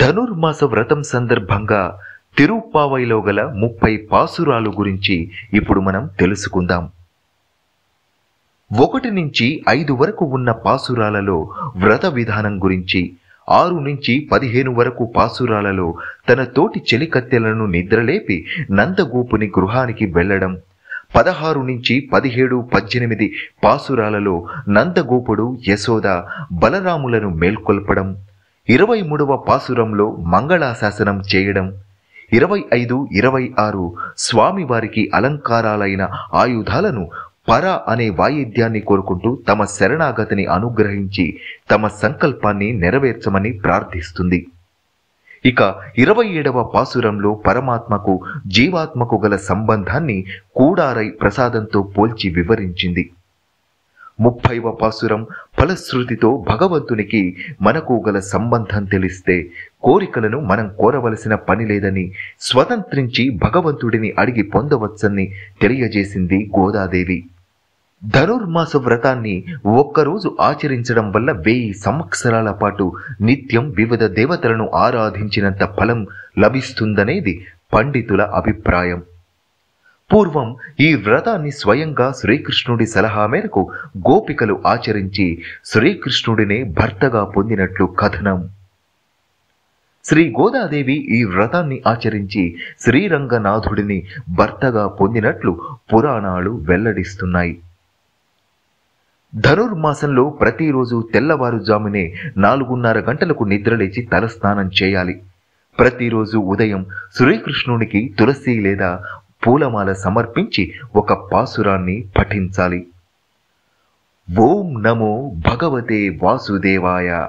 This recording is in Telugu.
ధనుర్మాస వ్రతం సందర్భంగా తిరుప్పావైలో గల ముప్పై పాసురాలు గురించి ఇప్పుడు మనం తెలుసుకుందాం ఒకటి నుంచి ఐదు వరకు ఉన్న పాసురాలలో వ్రత విధానం గురించి ఆరు నుంచి పదిహేను వరకు పాసురాలలో తన తోటి చెలికత్తెలను నిద్రలేపి నందగూపుని గృహానికి వెళ్లడం పదహారు నుంచి పదిహేడు పద్దెనిమిది పాసురాలలో నందగోపుడు యశోద బలరాములను మేల్కొల్పడం ఇరవై మూడవ పాసురంలో మంగళాశాసనం చేయడం ఇరవై ఐదు ఇరవై ఆరు స్వామివారికి అలంకారాలైన ఆయుధాలను పర అనే వాయిద్యాన్ని కోరుకుంటూ తమ శరణాగతిని అనుగ్రహించి తమ సంకల్పాన్ని నెరవేర్చమని ప్రార్థిస్తుంది ఇక ఇరవై ఏడవ పాసురంలో పరమాత్మకు జీవాత్మకు గల సంబంధాన్ని కూడారై ప్రసాదంతో పోల్చి వివరించింది ముప్పైవ పాసురం ఫలశ్రుతితో భగవంతునికి మనకు గల సంబంధం తెలిస్తే కోరికలను మనం కోరవలసిన పని లేదని స్వతంత్రించి భగవంతుడిని అడిగి పొందవచ్చని తెలియజేసింది గోదాదేవి ధనుర్మాస వ్రతాన్ని ఒక్కరోజు ఆచరించడం వల్ల వెయ్యి సంవత్సరాల పాటు నిత్యం వివిధ దేవతలను ఆరాధించినంత ఫలం లభిస్తుందనేది పండితుల అభిప్రాయం పూర్వం ఈ వ్రతాన్ని స్వయంగా శ్రీకృష్ణుడి సలహా మేరకు గోపికలు ఆచరించి శ్రీకృష్ణుడినే భర్తగా పొందినట్లు కథనం శ్రీ గోదాదేవి ఈ వ్రతాన్ని ఆచరించి శ్రీరంగనాథుడిని భర్తగా పొందినట్లు పురాణాలు వెల్లడిస్తున్నాయి ధనుర్మాసంలో ప్రతిరోజు తెల్లవారుజామునే నాలుగున్నర గంటలకు నిద్రలేచి తలస్నానం చేయాలి ప్రతిరోజు ఉదయం శ్రీకృష్ణునికి తులసి లేదా పూలమాల సమర్పించి ఒక పాసురాన్ని పఠించాలి ఓం నమో భగవతే వాసుదేవాయ